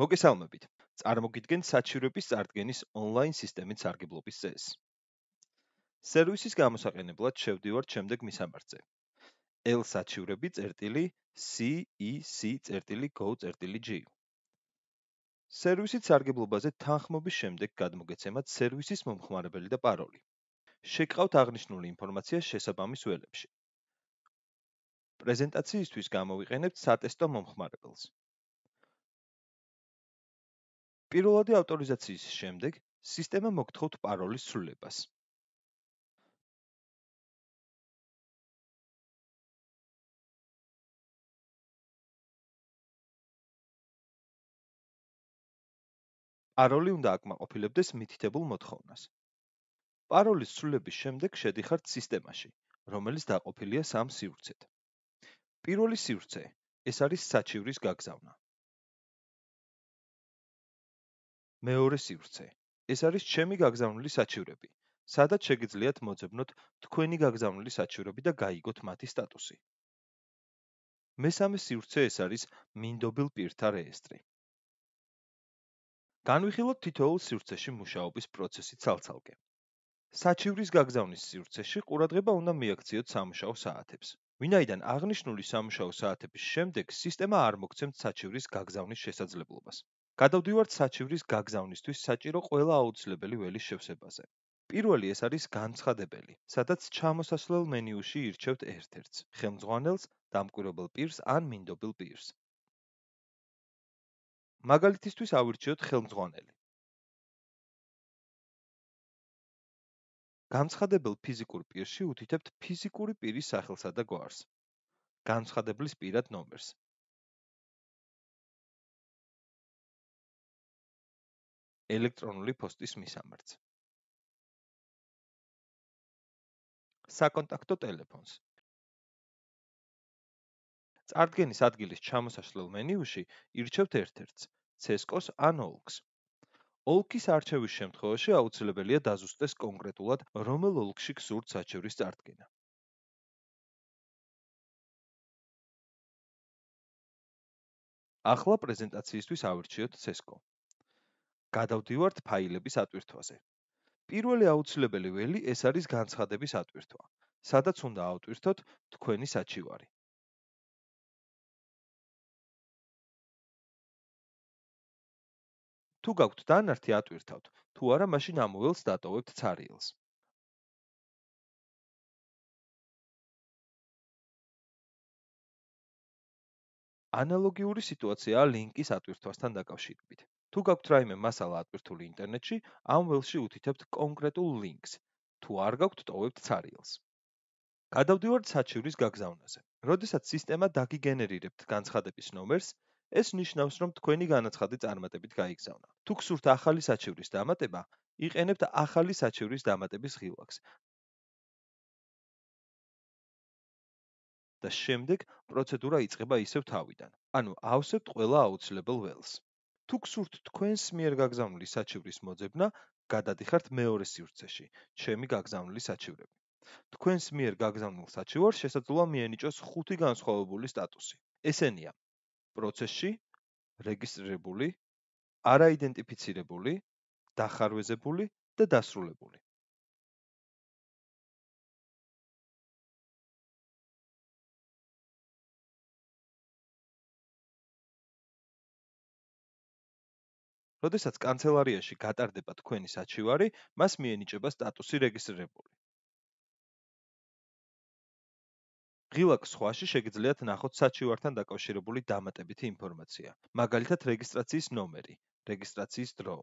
მოგესალმებით. წარმოგიდგენთ საჩივრების წარდგენის ონლაინ სისტემით სარგებლობის წესს. სერვისის გამოსაყენებლად შევდივართ შემდეგ მისამართზე. L საჩივრები წერტილი CEC წერტილი GO წერტილი G. სერვისის სარგებლობაზე თანხმობის შემდეგ გადმოგეცემათ სერვისის მომხმარებელი და პაროლი. შეკავთ აღნიშნული ინფორმაცია შესაბამის ველებში. პრეზენტაციისთვის გამოვიყენებთ სატესტო მომხმარებელს. პირველადი ავტორიზაციის შემდეგ სისტემა მოგთხოვთ პაროლის ცვლილებას. პაროლი უნდა აკმაყოფილებდეს მითითებულ მოთხოვნას. პაროლის ცვლილების შემდეგ შედიხართ სისტემაში, რომელიც დაყოფილია სამ სივრცედ. პირველი სივრცე ეს არის საჩივრის გაგზავნა. მეორე სივრცე. ეს არის ჩემი გაგზავნილი საჩივრები, სადაც შეგიძლიათ მოძებნოთ თქვენი გაგზავნილი საჩივრები და გაიგოთ მათი სტატუსი. მესამე სივრცე ეს არის მინდობილ პირთა რეესტრი. განვიხილოთ თითოეულ სივრცეში მუშაობის პროცესი ცალ-ცალკე. საჩივრის გაგზავნის სივრცეში ყურადღება უნდა მიაქციოთ სამუშაო საათებს. ვინაიდან აღნიშნული სამუშაო საათების შემდეგ სისტემა არ მოგცემთ საჩივრის გაგზავნის შესაძლებლობას. გადავდივართ საჩივრის გაგზავნისთვის საჭირო ყველა აუცილებელი ველის შევსებაზე. პირველი ეს არის განცხადებელი, სადაც ჩამოსასვლელ მენიუში ირჩევთ ერთ-ერთს, ხელმძღვანელს, დამკვირვებელ პირს ან მინდობილ პირს. მაგალითისთვის ავირჩიოთ ხელმძღვანელი. განცხადებელ ფიზიკურ პირში უთითებთ ფიზიკური პირის სახელსა და გვარს. განცხადებლის პირად ნომერს, ელექტრონული ფოსტის მისამართ. საკონტაქტო ტელეფონს წარდგენის ადგილის ჩამოსაშლელ მენიუში ირჩევთ ერთ-ერთს, CESCO-ს ან OLK-ს. OLK-ის არჩევის შემთხვევაში აუცილებელია დაზუსტდეს კონკრეტულად რომელ OLK-ში გსურთ საჩივრის წარდგენა. ახლა პრეზენტაციისთვის ავირჩიოთ CESCO. გადავდივართ ფაილების ატვირთვაზე. პირველი აუცილებელი ველი ეს არის განცხადების ატვირთვა, სადაც უნდა ავტვირთოთ თქვენი საჩივარი. თუ გაქვთ დანართი ატვირთავთ, თუ არა, მაშინ ამოველს დატოვებთ ცარიელს. ანალოგიური სიტუაციაა ლინკის ატვირთვასთან დაკავშირებით. თუ გაქვთ რაიმე მასალა ატვირთული ინტერნეტში, ამ ველში უთითებთ კონკრეტულ ლინკს. თუ არ გაქვთ, ტოვებთ ცარიელს. გადავდივართ საჩივრის გაგზავნაზე. როდესაც სისტემა დაგიგენერირებთ განცხადების ნომერს, ეს ნიშნავს, რომ თქვენი განაცხადი წარმატებით გაიგზავნა. თუ გსურთ ახალი საჩივრის დამატება, იყენებთ ახალი საჩივრის დამატების ღილაკს. და შემდეგ პროცედურა იწყება ისევ თავიდან. ანუ ავსებთ ყველა აუცილებელ ველს. თუ გსურთ თქვენს მიერ გაგზავნილი საჩივრის მოძებნა, გადადიხართ მეორე სივრცეში, ჩემი გაგზავნილი საჩივრები. თქვენს მიერ გაგზავნილ საჩივარს შესაძლოა მიენიჭოს ხუთი განსხვავებული სტატუსი. ესენია: პროცესში, რეგისტრირებული, არაიდენტიფიცირებული, დახარვეზებული და დასრულებული. როდესაც კანცელარიაში გატარდება თქვენი საჩივარი, მას მიენიჭება სტატუსი რეგისტრირებული. ღილაკ სხვაში შეგიძლიათ ნახოთ საჩივართან დაკავშირებული დამატებითი ინფორმაცია, მაგალითად რეგისტრაციის ნომერი, რეგისტრაციის დრო.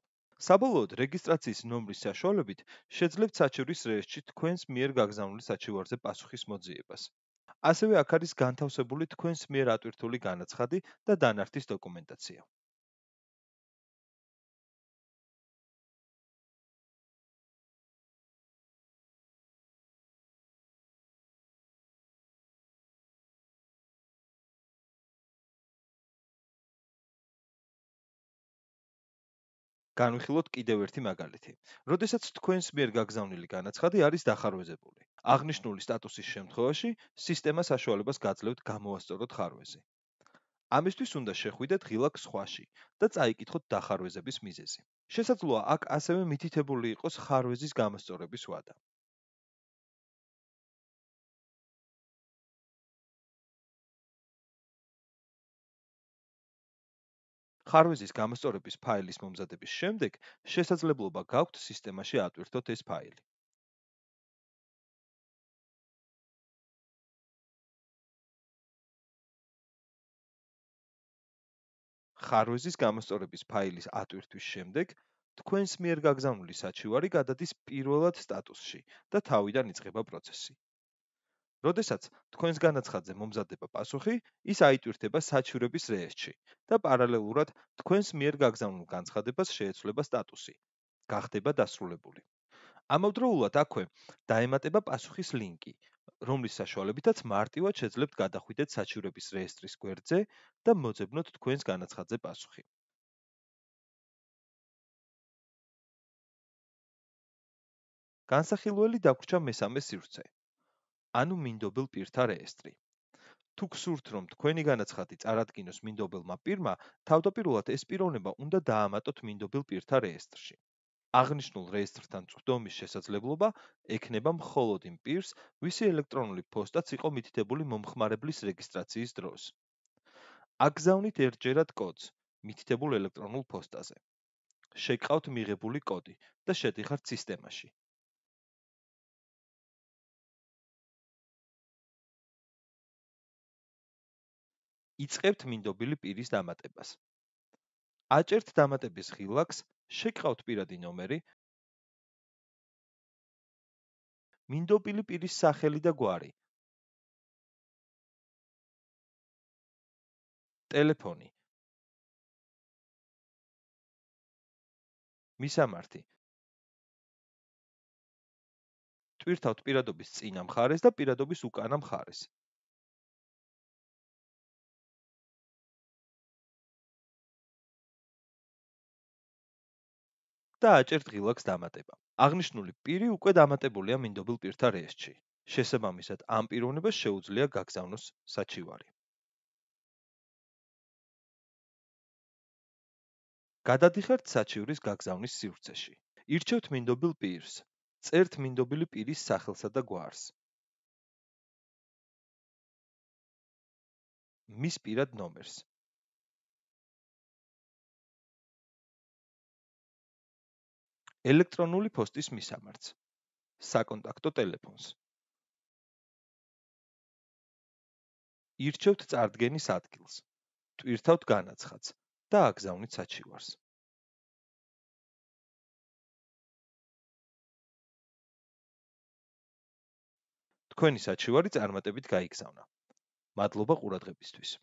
საბოლოოდ რეგისტრაციის ნომრის საშუალებით შეძლებთ საჩივრის რეესტრში თქვენს მიერ გაგზავნილ საჩივარზე პასუხის მოძიებას. ასევე აქ არის განთავსებული თქვენს მიერ ატვირთული განაცხადი და დანართის დოკუმენტაცია. განვიხილოთ კიდევ ერთი მაგალითი. როდესაც თქვენს მიერ გაგზავნილი განაცხადი არის დახარვეზებული, აღნიშნული სტატუსის შემთხვევაში სისტემა საშუალებას გაძლევთ გამოასწოროთ ხარვეზი. ამისთვის უნდა შეხვიდეთ ღილაკ სხვაში და წაიკითხოთ დახარვეზების მიზეზი. შესაძლოა აქ ასევე მითითებული იყოს ხარვეზის გამოსწორების ვადა. ხარვეზის გამოსწორების ფაილის მომზადების შემდეგ შესაძლებლობა გაქვთ სისტემაში ატვირთოთ ეს ფაილი. ხარვეზის გამოსწორების ფაილის ატვირთვის შემდეგ თქვენს მიერ გაგზავნული საჩივარი გადადის პირველად სტატუსში და თავიდან იწყება პროცესი. როდესაც თქვენს განაცხადზე მომზადდება პასუხი, ის აიტვირთება საჩივრების რეესტრში და პარალელურად თქვენს მიერ გაგზავნილ განაცხადებას შეეცვლება სტატუსი. გახდება დასრულებული. ამავდროულად აქვე დაემატება პასუხის ლინკი, რომლის საშუალებითაც მარტივად შეძლებთ გადახვიდეთ საჩივრების რეესტრის გვერდზე და მოძებნოთ თქვენს განაცხადზე პასუხი. განსახილველი დაგვრჩა მესამე სივრცე. ანუ მინდობილ პირთა რეესტრი. თუ გსურთ რომ თქვენი განაცხადი წარადგინოს მინდობილმა პირმა, თავდაპირველად ეს პიროვნება უნდა დაამატოთ მინდობილ პირთა რეესტრში. აღნიშნულ რეესტრთან წვდომის შესაძლებლობა ექნება მხოლოდ იმ პირს, ვისი ელექტრონული ფოსტაც იყო მითითებული მომხმარებლის რეგისტრაციის დროს. აგზავნით ერთჯერად კოდს მითითებულ ელექტრონულ ფოსტაზე. შეკავთ მიღებული კოდი და შედიხართ სისტემაში. იწებთ მინდობილი პირის დამატებას. აჭერთ დამატების ღილაკს, შეკავთ პირადი ნომერი. მინდობილი პირის სახელი და გვარი. ტელეფონი. მისამართი. ტვირთავთ პირადობის წინა მხარეს და პირადობის უკანა მხარეს. და აჭერთ ღილაკს დამატება. აღნიშნული პირი უკვე დამატებულია მინდობილ პირთა რეესტრში. შესაბამისად, ამ პიროვნებას შეუძლია გაგზავნოს საჩივარი. გადადიხართ საჩივრის გაგზავნის სივრცეში. ირჩევთ მინდობილ პირს. წერთ მინდობილი პირის სახელსა და გვარს. მის პირად ნომერს ელექტრონული ფოსტის მისამართს საკონტაქტო ტელეფონს ირჩევთ წარდგენის ადგილს ტვირთავთ განაცხადს და აგზავნით საჩივარს თქვენი საჩივარი წარმატებით გაიგზავნა მადლობა ყურადღებისთვის